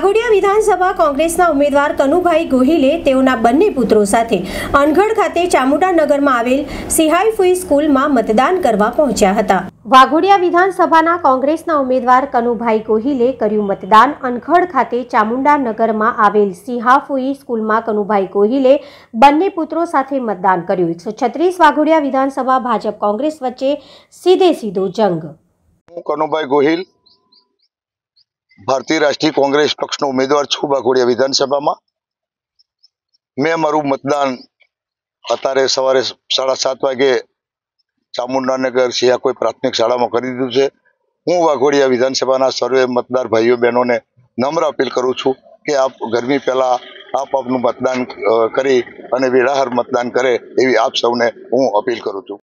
વાઘોડિયા વિધાનસભા કોંગ્રેસના ઉમેદવાર કનુભાઈ ગોહિલે તેઓના બંને પુત્રો સાથે અનગઢ ખાતે ચામુંડાનગરમાં આવેલ સિહાઈફુઈ સ્કૂલમાં મતદાન કરવા પહોંચ્યા હતા વાઘોડિયા વિધાનસભાના કોંગ્રેસના ઉમેદવાર કનુભાઈ ગોહિલે કર્યું મતદાન અનખડ ખાતે ચામુંડાનગરમાં આવેલ સિહાફુઈ સ્કૂલમાં કનુભાઈ ગોહિલે બંને પુત્રો સાથે મતદાન કર્યું એકસો છત્રીસ વાઘોડિયા વિધાનસભા ભાજપ કોંગ્રેસ વચ્ચે સીધે સીધો જંગ હું કનુભાઈ ગોહિલ ભારતીય રાષ્ટ્રીય કોંગ્રેસ પક્ષનો ઉમેદવાર છું બાકોડિયા વિધાનસભામાં મેં મારું મતદાન અત્યારે સવારે સાડા સાત વાગે ચામુંડાનગર સિયાકોઈ પ્રાથમિક શાળામાં કરી દીધું છે હું વાઘોડિયા વિધાનસભાના સર્વે મતદાર ભાઈઓ બહેનોને નમ્ર અપીલ કરું છું કે આપ ગરમી પહેલાં આપ આપનું મતદાન કરી અને વિરાહર મતદાન કરે એવી આપ સૌને હું અપીલ કરું છું